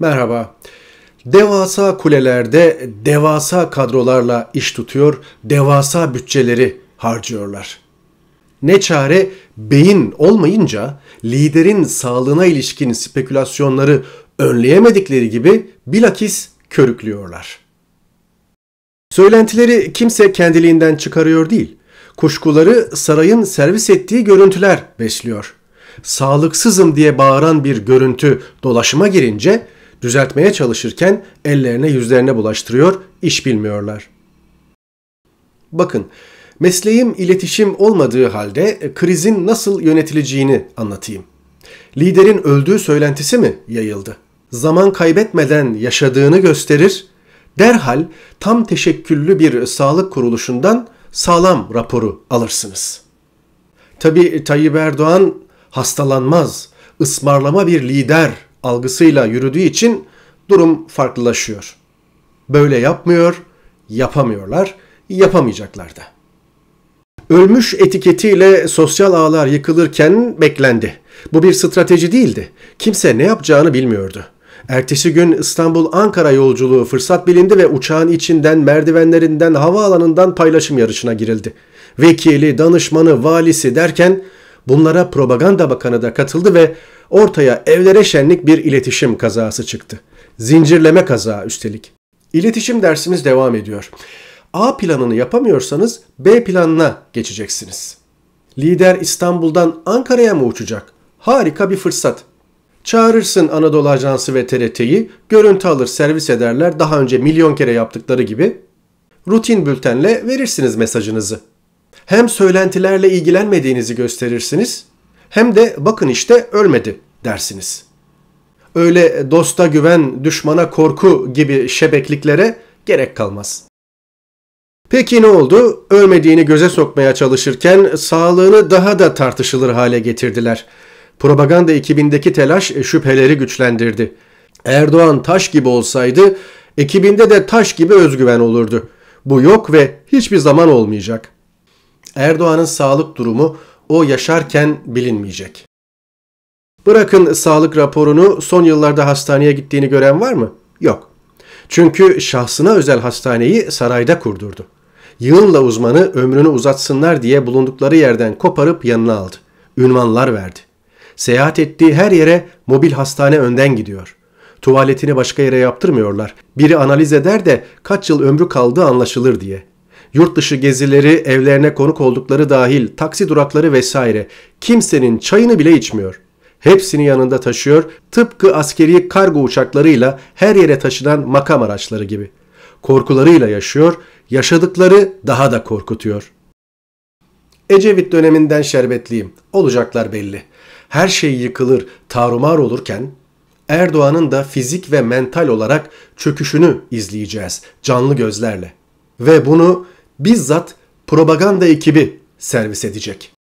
Merhaba. Devasa kulelerde devasa kadrolarla iş tutuyor, devasa bütçeleri harcıyorlar. Ne çare beyin olmayınca liderin sağlığına ilişkin spekülasyonları önleyemedikleri gibi bilakis körüklüyorlar. Söylentileri kimse kendiliğinden çıkarıyor değil. Kuşkuları sarayın servis ettiği görüntüler besliyor. Sağlıksızım diye bağıran bir görüntü dolaşıma girince Düzeltmeye çalışırken ellerine yüzlerine bulaştırıyor, iş bilmiyorlar. Bakın, mesleğim iletişim olmadığı halde e, krizin nasıl yönetileceğini anlatayım. Liderin öldüğü söylentisi mi yayıldı? Zaman kaybetmeden yaşadığını gösterir, derhal tam teşekküllü bir sağlık kuruluşundan sağlam raporu alırsınız. Tabi Tayyip Erdoğan hastalanmaz, ısmarlama bir lider algısıyla yürüdüğü için durum farklılaşıyor. Böyle yapmıyor, yapamıyorlar, yapamayacaklar da. Ölmüş etiketiyle sosyal ağlar yıkılırken beklendi. Bu bir strateji değildi. Kimse ne yapacağını bilmiyordu. Ertesi gün İstanbul-Ankara yolculuğu fırsat bilindi ve uçağın içinden, merdivenlerinden, havaalanından paylaşım yarışına girildi. Vekili, danışmanı, valisi derken Bunlara propaganda bakanı da katıldı ve ortaya evlere şenlik bir iletişim kazası çıktı. Zincirleme kaza üstelik. İletişim dersimiz devam ediyor. A planını yapamıyorsanız B planına geçeceksiniz. Lider İstanbul'dan Ankara'ya mı uçacak? Harika bir fırsat. Çağırırsın Anadolu Ajansı ve TRT'yi, görüntü alır servis ederler daha önce milyon kere yaptıkları gibi. Rutin bültenle verirsiniz mesajınızı hem söylentilerle ilgilenmediğinizi gösterirsiniz hem de bakın işte ölmedi dersiniz. Öyle dosta güven, düşmana korku gibi şebekliklere gerek kalmaz. Peki ne oldu? Ölmediğini göze sokmaya çalışırken sağlığını daha da tartışılır hale getirdiler. Propaganda ekibindeki telaş şüpheleri güçlendirdi. Erdoğan taş gibi olsaydı ekibinde de taş gibi özgüven olurdu. Bu yok ve hiçbir zaman olmayacak.'' Erdoğan'ın sağlık durumu o yaşarken bilinmeyecek. Bırakın sağlık raporunu son yıllarda hastaneye gittiğini gören var mı? Yok. Çünkü şahsına özel hastaneyi sarayda kurdurdu. Yığınla uzmanı ömrünü uzatsınlar diye bulundukları yerden koparıp yanına aldı. Ünvanlar verdi. Seyahat ettiği her yere mobil hastane önden gidiyor. Tuvaletini başka yere yaptırmıyorlar. Biri analiz eder de kaç yıl ömrü kaldığı anlaşılır diye yurt dışı gezileri, evlerine konuk oldukları dahil taksi durakları vesaire kimsenin çayını bile içmiyor. Hepsini yanında taşıyor tıpkı askeri kargo uçaklarıyla her yere taşınan makam araçları gibi. Korkularıyla yaşıyor, yaşadıkları daha da korkutuyor. Ecevit döneminden şerbetliyim. Olacaklar belli. Her şey yıkılır, tarumar olurken Erdoğan'ın da fizik ve mental olarak çöküşünü izleyeceğiz canlı gözlerle. Ve bunu bizzat propaganda ekibi servis edecek.